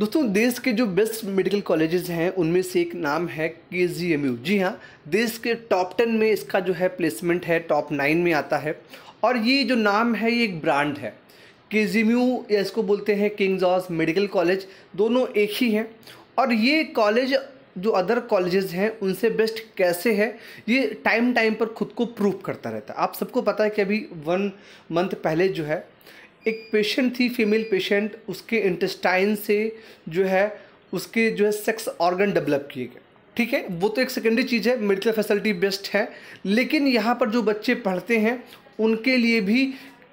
दोस्तों देश के जो बेस्ट मेडिकल कॉलेजेस हैं उनमें से एक नाम है के जी एम यू जी हाँ देश के टॉप टेन में इसका जो है प्लेसमेंट है टॉप नाइन में आता है और ये जो नाम है ये एक ब्रांड है के जी एम यू या इसको बोलते हैं किंग्स ऑज मेडिकल कॉलेज दोनों एक ही हैं और ये कॉलेज जो अदर कॉलेजेस हैं उनसे बेस्ट कैसे है ये टाइम टाइम पर खुद को प्रूव करता रहता है आप सबको पता है कि अभी वन मंथ पहले जो है एक पेशेंट थी फीमेल पेशेंट उसके इंटेस्टाइन से जो है उसके जो है सेक्स ऑर्गन डेवलप किए गए ठीक है वो तो एक सेकेंडरी चीज़ है मेडिकल फैसिलिटी बेस्ट है लेकिन यहाँ पर जो बच्चे पढ़ते हैं उनके लिए भी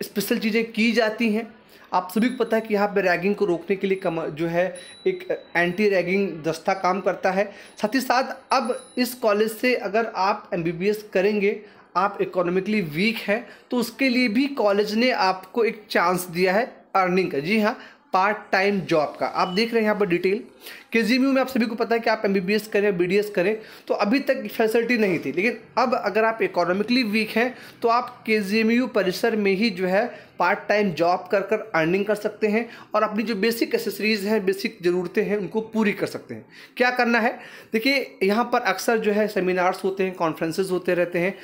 स्पेशल चीज़ें की जाती हैं आप सभी को पता है कि यहाँ पर रैगिंग को रोकने के लिए कम जो है एक एंटी रैगिंग दस्ता काम करता है साथ ही साथ अब इस कॉलेज से अगर आप एम करेंगे आप इकोनॉमिकली वीक हैं तो उसके लिए भी कॉलेज ने आपको एक चांस दिया है अर्निंग का जी हाँ पार्ट टाइम जॉब का आप देख रहे हैं यहाँ पर डिटेल के जी में आप सभी को पता है कि आप एम करें बी करें तो अभी तक फैसिलिटी नहीं थी लेकिन अब अगर आप इकोनॉमिकली वीक हैं तो आप के जी परिसर में ही जो है पार्ट टाइम जॉब कर कर अर्निंग कर सकते हैं और अपनी जो बेसिक एसेसरीज़ हैं बेसिक ज़रूरतें हैं उनको पूरी कर सकते हैं क्या करना है देखिए यहाँ पर अक्सर जो है सेमिनार्स होते हैं कॉन्फ्रेंसेज होते रहते हैं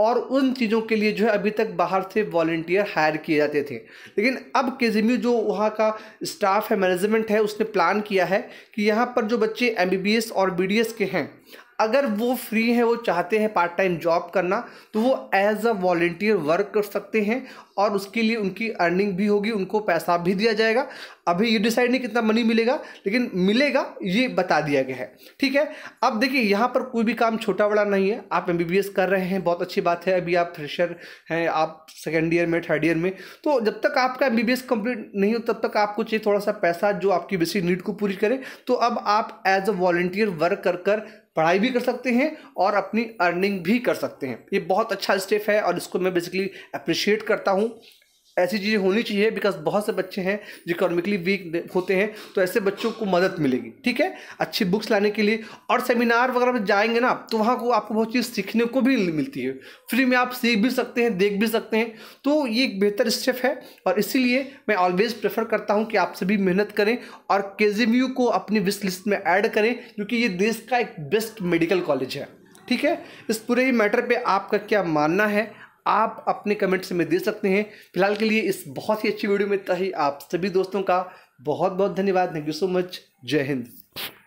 और उन चीज़ों के लिए जो है अभी तक बाहर से वॉल्टियर हायर किए जाते थे लेकिन अब केजिमी जो वहाँ का स्टाफ है मैनेजमेंट है उसने प्लान किया है कि यहाँ पर जो बच्चे एम और बी के हैं अगर वो फ्री है वो चाहते हैं पार्ट टाइम जॉब करना तो वो एज अ वॉल्टियर वर्क कर सकते हैं और उसके लिए उनकी अर्निंग भी होगी उनको पैसा भी दिया जाएगा अभी ये डिसाइड नहीं कितना मनी मिलेगा लेकिन मिलेगा ये बता दिया गया है ठीक है अब देखिए यहाँ पर कोई भी काम छोटा बड़ा नहीं है आप एम कर रहे हैं बहुत अच्छी बात है अभी आप फ्रेशर हैं आप सेकेंड ईयर में थर्ड ईयर में तो जब तक आपका एम बी कंप्लीट नहीं हो तब तक आपको चाहिए थोड़ा सा पैसा जो आपकी बेसिक नीड को पूरी करे तो अब आप एज अ वॉल्टियर वर्क कर कर पढ़ाई भी कर सकते हैं और अपनी अर्निंग भी कर सकते हैं ये बहुत अच्छा स्टेप है और इसको मैं बेसिकली अप्रिशिएट करता हूँ ऐसी चीज़ें होनी चाहिए बिकॉज बहुत से बच्चे हैं जो इकोनॉमिकली वीक होते हैं तो ऐसे बच्चों को मदद मिलेगी ठीक है अच्छी बुक्स लाने के लिए और सेमिनार वगैरह में जाएंगे ना तो वहाँ को आपको बहुत चीज़ सीखने को भी मिलती है फ्री में आप सीख भी सकते हैं देख भी सकते हैं तो ये एक बेहतर स्टेप है और इसीलिए मैं ऑलवेज़ प्रेफर करता हूँ कि आप सभी मेहनत करें और के को अपनी विश लिस्ट में ऐड करें क्योंकि ये देश का एक बेस्ट मेडिकल कॉलेज है ठीक है इस पूरे ही मैटर पे आपका क्या मानना है आप अपने कमेंट्स में दे सकते हैं फिलहाल के लिए इस बहुत ही अच्छी वीडियो में तही आप सभी दोस्तों का बहुत बहुत धन्यवाद थैंक यू सो मच जय हिंद